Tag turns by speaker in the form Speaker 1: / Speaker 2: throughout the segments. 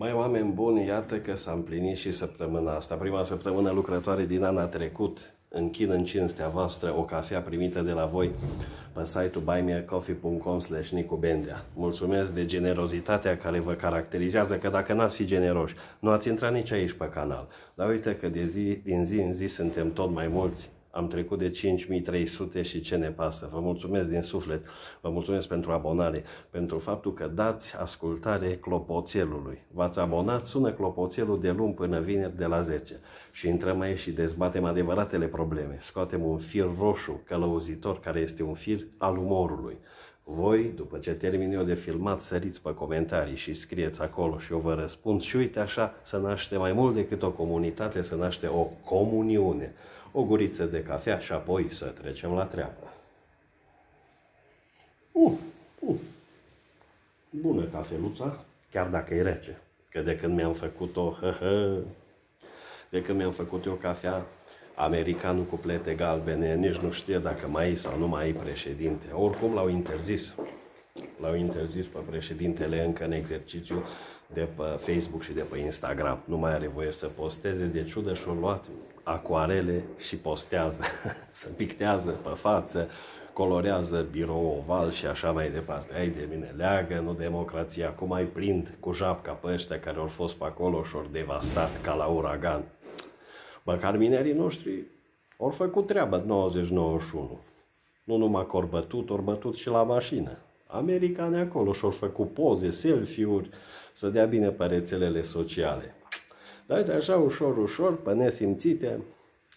Speaker 1: Mai oameni buni, iată că s-a împlinit și săptămâna asta, prima săptămână lucrătoare din anul trecut. Închin în cinstea voastră o cafea primită de la voi pe site-ul buymeacoffee.com slash nicubendea. Mulțumesc de generozitatea care vă caracterizează, că dacă n-ați fi generoși, nu ați intrat nici aici pe canal. Dar uite că de zi, din zi în zi suntem tot mai mulți am trecut de 5300 și ce ne pasă. Vă mulțumesc din suflet, vă mulțumesc pentru abonare, pentru faptul că dați ascultare clopoțelului. V-ați abonat, sună clopoțelul de luni până vineri de la 10 și intrăm aici și dezbatem adevăratele probleme. Scoatem un fir roșu călăuzitor care este un fir al umorului. Voi, după ce termin eu de filmat, săriți pe comentarii și scrieți acolo și eu vă răspund și uite așa să naște mai mult decât o comunitate, să naște o comuniune o guriță de cafea și apoi să trecem la treabă. Uh, uh, bună cafeluța, chiar dacă e rece. Că de când mi-am făcut-o, de când mi-am făcut eu cafea, americanul cu plete galbene nici nu știe dacă mai e sau nu mai e președinte. Oricum l-au interzis. L-au interzis pe președintele încă în exercițiu de pe Facebook și de pe Instagram. Nu mai are voie să posteze de ciudă și-o luat acuarele și postează, se pictează pe față, colorează birou oval și așa mai departe. Ai de mine, leagă, nu democrația, cum ai prind cu japca pe ăștia care au fost pe acolo și au devastat ca la uragan. Măcar minerii noștri au făcut treabă 90-91. Nu numai că ori bătut, ori bătut și la mașină. Americanii acolo și-au făcut poze, selfie-uri, să dea bine pe rețelele sociale. Dar uite, așa ușor, ușor, pe nesimțite,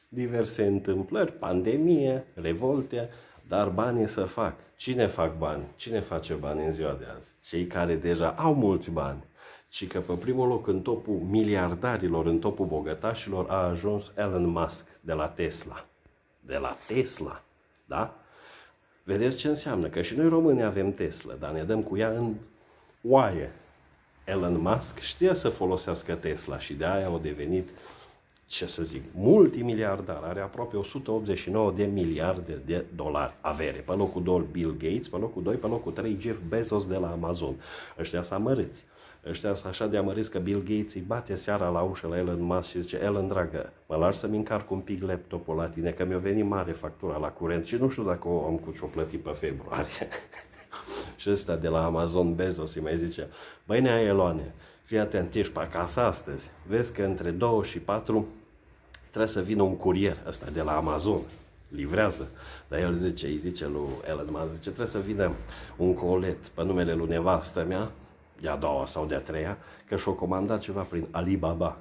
Speaker 1: diverse întâmplări, pandemie, revolte, dar banii să fac. Cine fac bani? Cine face bani în ziua de azi? Cei care deja au mulți bani. Și că pe primul loc în topul miliardarilor, în topul bogătașilor, a ajuns Elon Musk de la Tesla. De la Tesla, da? Vedeți ce înseamnă? Că și noi români avem Tesla, dar ne dăm cu ea în oaie, Elon Musk știa să folosească Tesla și de aia au devenit, ce să zic, multimiliardar. Are aproape 189 de miliarde de dolari avere. Pe locul 2 Bill Gates, pe locul 2, pe locul 3 Jeff Bezos de la Amazon. Ăștia s-a mărâți ăștia sunt așa de amăriți că Bill Gates îi bate seara la ușă la Elon Musk și zice Elon, dragă, mă lași să-mi încarc un pic laptopul la tine, că mi-a venit mare factura la curent și nu știu dacă o am cu ce o plăti pe februarie. și ăsta de la Amazon Bezos îi mai zice, băi nea Eloane, fii atent, ești pe acasă astăzi, vezi că între 2 și 4 trebuie să vină un curier ăsta de la Amazon, livrează. Dar el zice, îi zice lui Elon Musk, zice, trebuie să vină un colet pe numele lui nevastă mea, de-a doua sau de-a treia, că și-o comanda ceva prin Alibaba.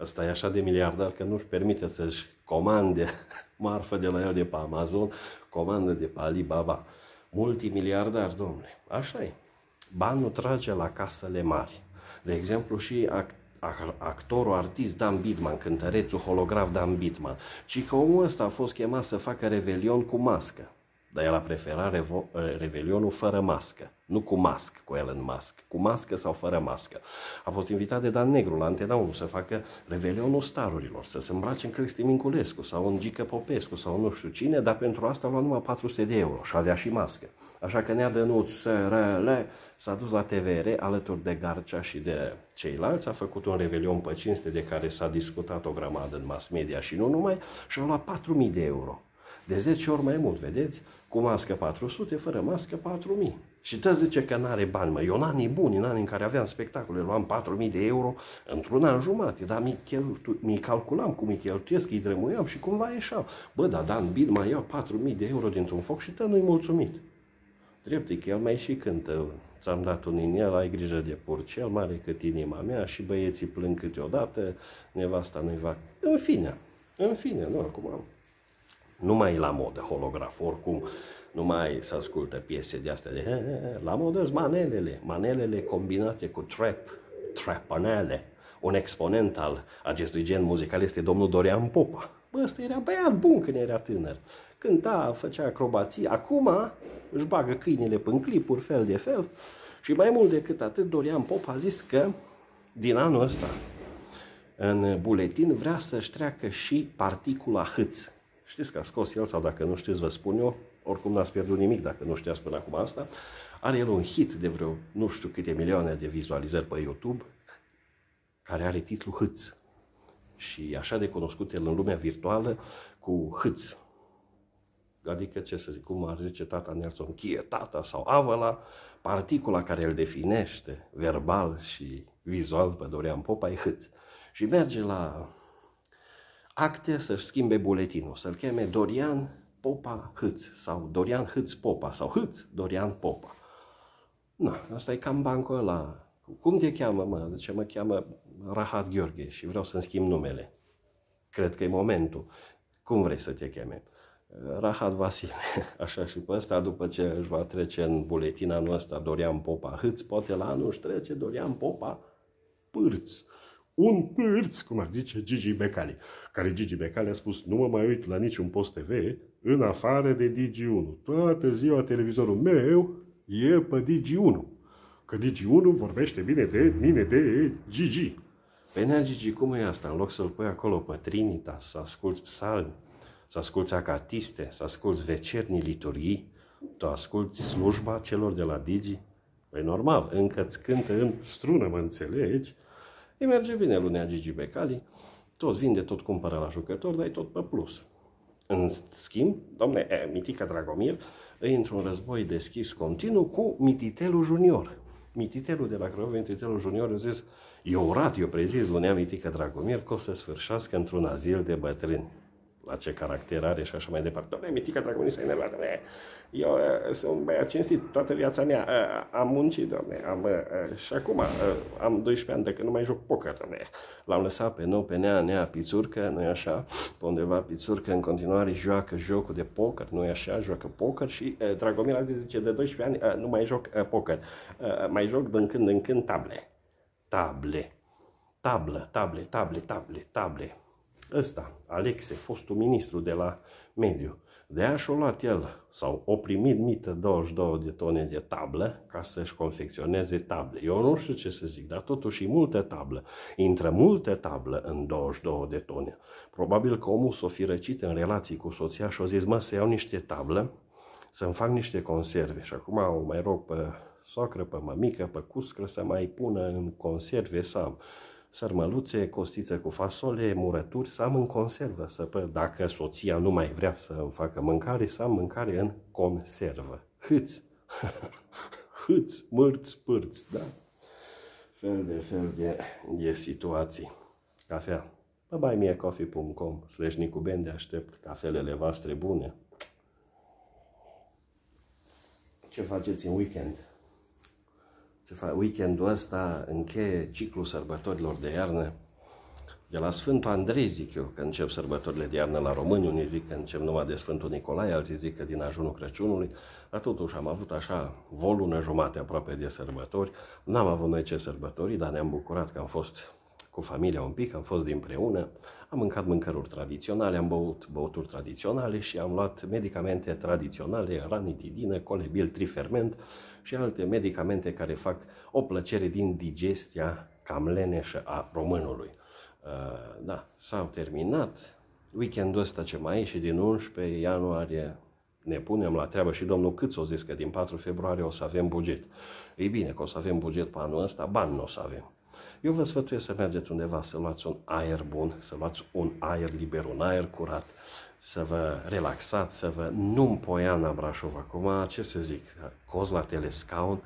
Speaker 1: Ăsta e așa de miliardar că nu-și permite să-și comande marfă de la el de pe Amazon, comandă de pe Alibaba multimiliardar, domnule. Așa e. Banul trage la casele mari. De exemplu, și actorul, artist Dan Bitman cântărețul holograf Dan Bitman, ci că omul ăsta a fost chemat să facă revelion cu mască. Dar el a preferat Revelionul fără mască. Nu cu mască, cu Elon Musk. Cu mască sau fără mască. A fost invitat de Dan Negru la Antena 1 să facă Revelionul starurilor, să se îmbrace în Cristi Minculescu sau în Gică Popescu sau nu știu cine, dar pentru asta luat numai 400 de euro și avea și mască. Așa că Nea Dănuț SRL s-a dus la TVR alături de Garcia și de ceilalți, a făcut un revelion pe cinste de care s-a discutat o grămadă în mass media și nu numai și a luat 4.000 de euro. De 10 ori mai mult, vedeți? Cu mască 400, fără mască 4000. Și tot zice că n-are bani, mă. Eu în anii buni, în anii în care aveam spectacole, luam 4.000 de euro într-un an jumate, dar mi, cheltu- mi calculam cum îi cheltuiesc, îi drămuiam și cumva ieșeau. Bă, dar Dan Bil mai iau 4.000 de euro dintr-un foc și tot nu-i mulțumit. Drept e că el mai și cântă, ți-am dat un inel, ai grijă de porcel, el mare cât inima mea și băieții plâng câteodată, nevasta nu-i va... În fine, în fine, nu, acum am. Nu mai e la modă holograf, oricum nu mai se ascultă piese de astea de he, he, la modă sunt manelele, manelele combinate cu trap, trapanele. Un exponent al acestui gen muzical este domnul Dorian Popa. Bă, ăsta era băiat bun când era tânăr. Cânta, făcea acrobații. Acum își bagă câinile pe clipuri, fel de fel. Și mai mult decât atât, Dorian Popa a zis că din anul ăsta în buletin vrea să-și treacă și particula hâți știți că a scos el sau dacă nu știți vă spun eu, oricum n-ați pierdut nimic dacă nu știați până acum asta, are el un hit de vreo nu știu câte milioane de vizualizări pe YouTube care are titlul Hâț și e așa de cunoscut el în lumea virtuală cu Hâț. Adică, ce să zic, cum ar zice tata Nelson, chie tata sau avăla, particula care îl definește verbal și vizual pe Dorian Popa e hâț. Și merge la acte să-și schimbe buletinul, să-l cheme Dorian Popa Hâț sau Dorian Hâț Popa sau Hâț Dorian Popa. Na, asta e cam bancul ăla. Cum te cheamă, mă? Zice, mă cheamă Rahat Gheorghe și vreau să-mi schimb numele. Cred că e momentul. Cum vrei să te cheme? Rahat Vasile, așa și pe ăsta, după ce își va trece în buletina noastră Dorian Popa Hâț, poate la anul își trece Dorian Popa Pârț un pârț, cum ar zice Gigi Becali, care Gigi Becali a spus nu mă mai uit la niciun post TV în afară de Digi1. Toată ziua televizorul meu e pe Digi1. Că Digi1 vorbește bine de mine, de Gigi. Venea păi, Gigi, cum e asta? În loc să-l pui acolo pe Trinita, să asculți psalmi, să asculți acatiste, să asculți vecernii liturghii, tu asculți slujba celor de la Digi? Păi normal, încă îți cântă în strună, mă înțelegi? Îi merge bine lunea Gigi Becali, tot vinde, tot cumpără la jucători, dar e tot pe plus. În schimb, domne, Mitica Dragomir e într-un război deschis continuu cu Mititelul Junior. Mititelul de la Craiova, Mititelul Junior, eu zis, eu urat, eu prezis, lunea Mitica Dragomir, că o să sfârșească într-un azil de bătrâni la ce caracter are și așa mai departe. Doamne, Mitica Dragonii s-a enervat, doamne, eu uh, sunt băiat cinstit toată viața mea, uh, am muncit, doamne, am, uh, uh și acum uh, am 12 ani de când nu mai joc poker, doamne. L-am lăsat pe nou, pe nea, nea, pițurcă, nu e așa, pe undeva pițurcă, în continuare joacă jocul de poker, nu e așa, joacă poker și uh, Dragomir zice, de 12 ani uh, nu mai joc uh, poker, uh, mai joc din când în când table. Table. Tablă, table, table, table, table ăsta, Alexe, fostul ministru de la mediu, de aia și-a luat el, sau o primit mită 22 de tone de tablă ca să-și confecționeze table. Eu nu știu ce să zic, dar totuși e multă tablă. Intră multă tablă în 22 de tone. Probabil că omul s-o fi răcit în relații cu soția și-a zis, mă, să iau niște tablă, să-mi fac niște conserve. Și acum o mai rog pe soacră, pe mămică, pe cuscră să mai pună în conserve să am sărmăluțe, costiță cu fasole, murături, să am în conservă, să, pă, dacă soția nu mai vrea să îmi facă mâncare, să am mâncare în conservă. Hâț! Hâț, mărți, pârți, da? Fel de fel de, de situații. Cafea. buymeacoffee.com slash nicubende aștept cafelele voastre bune. Ce faceți în weekend? ce fac, weekendul ăsta încheie ciclul sărbătorilor de iarnă de la Sfântul Andrei, zic eu, că încep sărbătorile de iarnă la români, unii zic că încep numai de Sfântul Nicolae, alții zic că din ajunul Crăciunului, dar totuși am avut așa o lună jumate aproape de sărbători, n-am avut noi ce sărbători, dar ne-am bucurat că am fost cu familia un pic, am fost împreună, am mâncat mâncăruri tradiționale, am băut băuturi tradiționale și am luat medicamente tradiționale, ranitidină, colebil, triferment și alte medicamente care fac o plăcere din digestia cam leneșă a românului. Uh, da, s-au terminat. Weekendul ăsta ce mai e și din 11 ianuarie ne punem la treabă și domnul cât o zis că din 4 februarie o să avem buget. Ei bine că o să avem buget pe anul ăsta, bani nu o să avem. Eu vă sfătuiesc să mergeți undeva, să luați un aer bun, să luați un aer liber, un aer curat, să vă relaxați, să vă... Nu-mi poiana Brașov acum, ce să zic, coz la telescaun,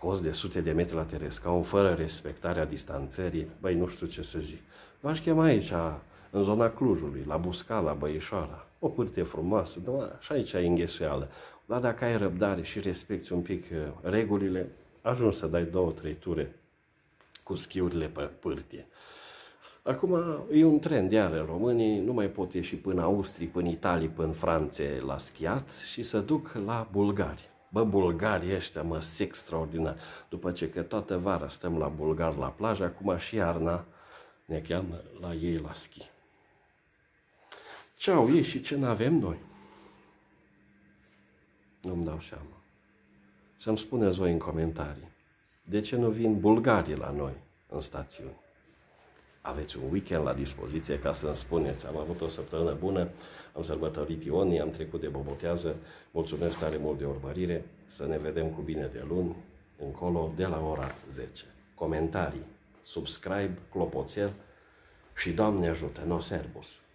Speaker 1: coz de sute de metri la telescaun, fără respectarea distanțării, băi, nu știu ce să zic. V-aș chema aici, în zona Clujului, la Busca, la Băișoara, o curte frumoasă, doar și aici e înghesuială. Dar dacă ai răbdare și respecti un pic eh, regulile, ajungi să dai două, trei ture cu schiurile pe pârtie. Acum e un trend, iară, românii nu mai pot ieși până Austrii, până Italii, până Franțe la schiat și să duc la bulgari. Bă, bulgarii ăștia, mă, extraordinar. După ce că toată vara stăm la bulgar la plajă, acum și iarna ne cheamă la ei la schi. Ce au ei și ce n-avem noi? Nu-mi dau seama. Să-mi spuneți voi în comentarii de ce nu vin bulgarii la noi în stațiuni? Aveți un weekend la dispoziție ca să-mi spuneți. Am avut o săptămână bună, am sărbătorit Ionii, am trecut de bobotează. Mulțumesc tare mult de urmărire. Să ne vedem cu bine de luni, încolo, de la ora 10. Comentarii, subscribe, clopoțel și Doamne ajută, no serbus!